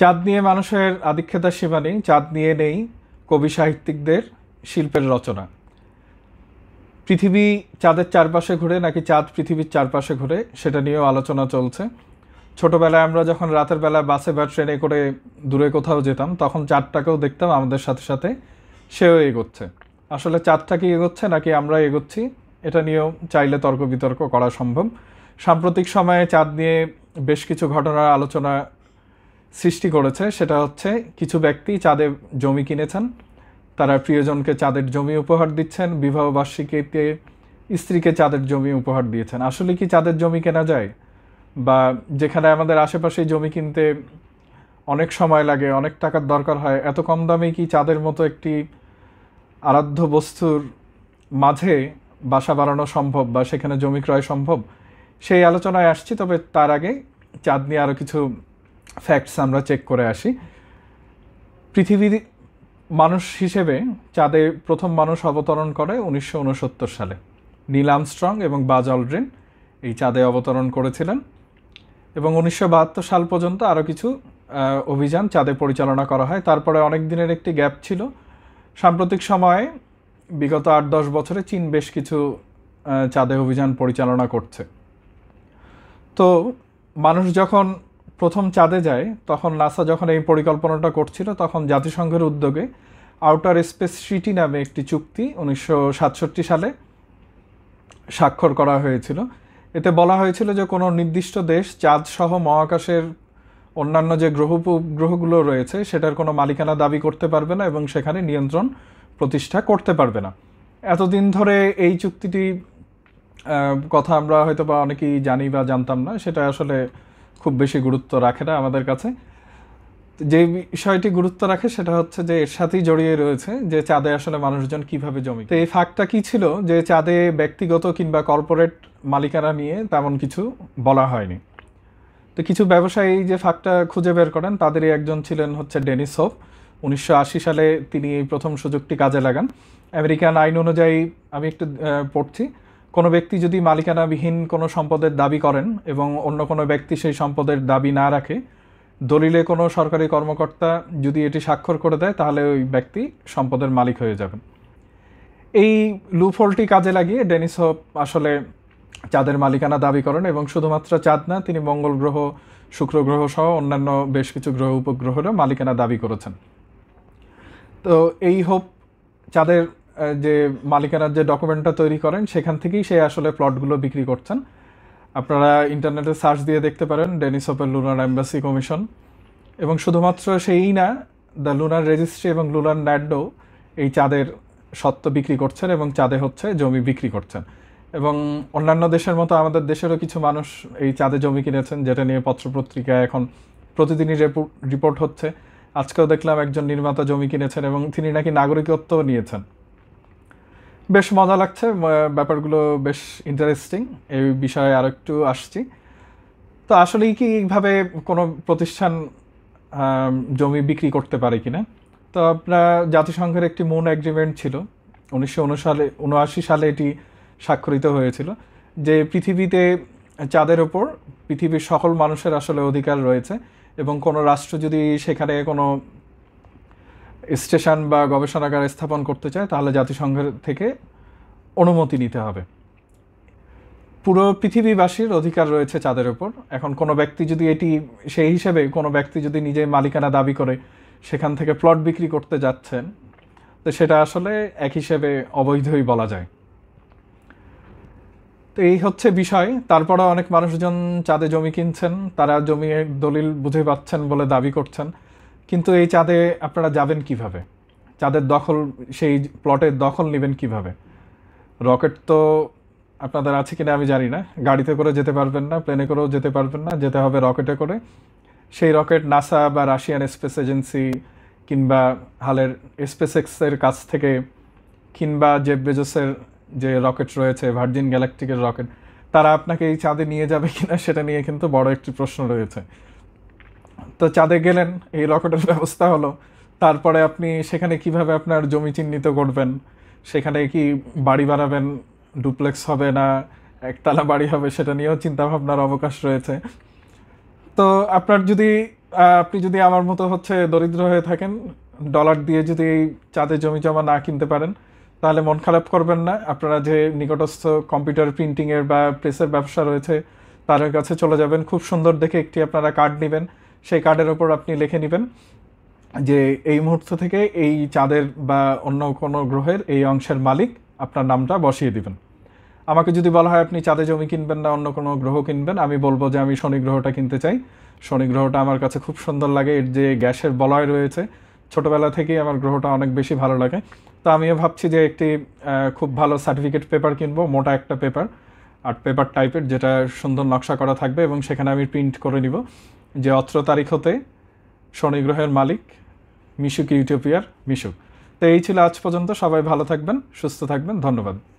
চাঁদ নিয়ে মানুষের আধিক্ষেতার সীমা নেই চাঁদ নিয়ে নেই কবি সাহিত্যিকদের শিল্পের রচনা পৃথিবী চাঁদের চারপাশে ঘুরে নাকি চাঁদ পৃথিবীর চারপাশে ঘুরে সেটা নিয়েও আলোচনা চলছে ছোটোবেলায় আমরা যখন রাতের বেলা বাসে বা ট্রেনে করে দূরে কোথাও যেতাম তখন চাঁদটাকেও দেখতাম আমাদের সাথে সাথে সেও এগোচ্ছে আসলে চাঁদটা কি এগোচ্ছে নাকি আমরা এগোচ্ছি এটা নিয়েও চাইলে তর্ক বিতর্ক করা সম্ভব সাম্প্রতিক সময়ে চাঁদ নিয়ে বেশ কিছু ঘটনার আলোচনা সৃষ্টি করেছে সেটা হচ্ছে কিছু ব্যক্তি চাঁদে জমি কিনেছেন তারা প্রিয়জনকে চাঁদের জমি উপহার দিচ্ছেন বিবাহ বার্ষিকীতে স্ত্রীকে চাঁদের জমি উপহার দিয়েছেন আসলে কি চাঁদের জমি কেনা যায় বা যেখানে আমাদের আশেপাশে জমি কিনতে অনেক সময় লাগে অনেক টাকার দরকার হয় এত কম দামে কি চাঁদের মতো একটি আরাধ্য বস্তুর মাঝে বাসা বাড়ানো সম্ভব বা সেখানে জমি ক্রয় সম্ভব সেই আলোচনায় আসছি তবে তার আগে চাঁদ নিয়ে আরও কিছু ফ্যাক্টস আমরা চেক করে আসি পৃথিবীর মানুষ হিসেবে চাঁদে প্রথম মানুষ অবতরণ করে উনিশশো সালে নীল আমস্ট্রং এবং বাজ অলড্রিন এই চাঁদে অবতরণ করেছিলেন এবং উনিশশো সাল পর্যন্ত আরও কিছু অভিযান চাঁদে পরিচালনা করা হয় তারপরে অনেক দিনের একটি গ্যাপ ছিল সাম্প্রতিক সময়ে বিগত আট দশ বছরে চীন বেশ কিছু চাঁদে অভিযান পরিচালনা করছে তো মানুষ যখন প্রথম চাঁদে যায় তখন নাসা যখন এই পরিকল্পনাটা করছিল তখন জাতিসংঘের উদ্যোগে আউটার স্পেস সিটি নামে একটি চুক্তি উনিশশো সালে স্বাক্ষর করা হয়েছিল এতে বলা হয়েছিল যে কোনো নির্দিষ্ট দেশ চাঁদ সহ মহাকাশের অন্যান্য যে গ্রহ গ্রহগুলো রয়েছে সেটার কোনো মালিকানা দাবি করতে পারবে না এবং সেখানে নিয়ন্ত্রণ প্রতিষ্ঠা করতে পারবে না এতদিন ধরে এই চুক্তিটি কথা আমরা হয়তো বা অনেকেই জানি বা জানতাম না সেটা আসলে খুব বেশি গুরুত্ব রাখে না আমাদের কাছে যে বিষয়টি গুরুত্ব রাখে সেটা হচ্ছে যে এর সাথেই জড়িয়ে রয়েছে যে চাঁদে আসলে মানুষজন কিভাবে জমি তো এই ফাঁকটা কি ছিল যে চাঁদে ব্যক্তিগত কিংবা কর্পোরেট মালিকানা নিয়ে তেমন কিছু বলা হয়নি তো কিছু ব্যবসায়ী যে ফাঁকটা খুঁজে বের করেন তাদেরই একজন ছিলেন হচ্ছে ডেনিস হোপ উনিশশো সালে তিনি এই প্রথম সুযোগটি কাজে লাগান আমেরিকান আইন অনুযায়ী আমি একটু পড়ছি কোনো ব্যক্তি যদি মালিকানাবিহীন কোনো সম্পদের দাবি করেন এবং অন্য কোনো ব্যক্তি সেই সম্পদের দাবি না রাখে দলিলে কোনো সরকারি কর্মকর্তা যদি এটি স্বাক্ষর করে দেয় তাহলে ওই ব্যক্তি সম্পদের মালিক হয়ে যাবেন এই লুফলটি কাজে লাগিয়ে ডেনিস হোপ আসলে চাঁদের মালিকানা দাবি করেন এবং শুধুমাত্র চাঁদ না তিনি মঙ্গল গ্রহ শুক্র গ্রহ সহ অন্যান্য বেশ কিছু গ্রহ উপগ্রহেরও মালিকানা দাবি করেছেন তো এই হোপ চাঁদের যে মালিকানার যে ডকুমেন্টটা তৈরি করেন সেখান থেকেই সে আসলে প্লটগুলো বিক্রি করছেন আপনারা ইন্টারনেটে সার্চ দিয়ে দেখতে পারেন ডেনিস ওপের লুনার অ্যাম্বাসি কমিশন এবং শুধুমাত্র সেই না দ্য লুনার রেজিস্ট্রি এবং লুনার ন্যাডো এই চাঁদের সত্ত্ব বিক্রি করছেন এবং চাঁদে হচ্ছে জমি বিক্রি করছেন এবং অন্যান্য দেশের মতো আমাদের দেশেরও কিছু মানুষ এই চাঁদে জমি কিনেছেন যেটা নিয়ে পত্রপত্রিকা এখন প্রতিদিনই রিপোর্ট হচ্ছে আজকেও দেখলাম একজন নির্মাতা জমি কিনেছেন এবং তিনি নাকি নাগরিকত্ব নিয়েছেন বেশ মজা লাগছে ব্যাপারগুলো বেশ ইন্টারেস্টিং এই বিষয়ে আর একটু আসছি তো আসলেই কি এইভাবে কোনো প্রতিষ্ঠান জমি বিক্রি করতে পারে কি না তো আপনার জাতিসংঘের একটি মূল অ্যাগ্রিমেন্ট ছিল উনিশশো সালে উনআশি সালে এটি স্বাক্ষরিত হয়েছিল যে পৃথিবীতে চাঁদের ওপর পৃথিবীর সকল মানুষের আসলে অধিকার রয়েছে এবং কোনো রাষ্ট্র যদি সেখানে কোনো স্টেশন বা গবেষণাগার স্থাপন করতে চায় তাহলে জাতিসংঘের থেকে অনুমতি নিতে হবে পুরো পৃথিবীবাসীর অধিকার রয়েছে চাঁদের ওপর এখন কোনো ব্যক্তি যদি এটি সেই হিসেবে কোনো ব্যক্তি যদি নিজে মালিকানা দাবি করে সেখান থেকে প্লট বিক্রি করতে যাচ্ছেন তো সেটা আসলে এক হিসেবে অবৈধই বলা যায় তো এই হচ্ছে বিষয় তারপরে অনেক মানুষজন চাঁদে জমি কিনছেন তারা জমি দলিল বুঝে পাচ্ছেন বলে দাবি করছেন কিন্তু এই চাঁদে আপনারা যাবেন কিভাবে চাঁদের দখল সেই প্লটের দখল নেবেন কিভাবে রকেট তো আপনাদের আছে কিনা আমি জানি না গাড়িতে করে যেতে পারবেন না প্লেনে করেও যেতে পারবেন না যেতে হবে রকেটে করে সেই রকেট নাসা বা রাশিয়ান স্পেস এজেন্সি কিংবা হালের স্পেস এক্সের কাছ থেকে কিংবা জেব বেজসের যে রকেট রয়েছে ভার্জিন গ্যালাকটিকের রকেট তারা আপনাকে এই চাঁদে নিয়ে যাবে কিনা সেটা নিয়ে কিন্তু বড় একটি প্রশ্ন রয়েছে তো চাঁদে গেলেন এই রকেটের ব্যবস্থা হলো তারপরে আপনি সেখানে কিভাবে আপনার জমি চিহ্নিত করবেন সেখানে কি বাড়ি বানাবেন ডুপ্লেক্স হবে না একতলা বাড়ি হবে সেটা নিয়েও চিন্তাভাবনার অবকাশ রয়েছে তো আপনার যদি আপনি যদি আমার মতো হচ্ছে দরিদ্র হয়ে থাকেন ডলার দিয়ে যদি চাঁদে জমি জমা না কিনতে পারেন তাহলে মন খারাপ করবেন না আপনারা যে নিকটস্থ কম্পিউটার প্রিন্টিংয়ের বা প্রেসের ব্যবসা রয়েছে তাদের কাছে চলে যাবেন খুব সুন্দর দেখে একটি আপনারা কার্ড নেবেন সেই কার্ডের ওপর আপনি লিখে নেবেন যে এই মুহূর্ত থেকে এই চাঁদের বা অন্য কোনো গ্রহের এই অংশের মালিক আপনার নামটা বসিয়ে দিবেন আমাকে যদি বলা হয় আপনি চাঁদে জমি কিনবেন না অন্য কোনো গ্রহ কিনবেন আমি বলবো যে আমি শনি গ্রহটা কিনতে চাই শনি গ্রহটা আমার কাছে খুব সুন্দর লাগে এর যে গ্যাসের বলয় রয়েছে ছোটোবেলা থেকেই আমার গ্রহটা অনেক বেশি ভালো লাগে তো আমিও ভাবছি যে একটি খুব ভালো সার্টিফিকেট পেপার কিনবো মোটা একটা পেপার আর্ট পেপার টাইপের যেটা সুন্দর নকশা করা থাকবে এবং সেখানে আমি প্রিন্ট করে নিব যে অত্র তারিখ হতে শনিগ্রহের মালিক মিশুক ইউটিউপিয়ার মিশুক তো এই ছিল আজ পর্যন্ত সবাই ভালো থাকবেন সুস্থ থাকবেন ধন্যবাদ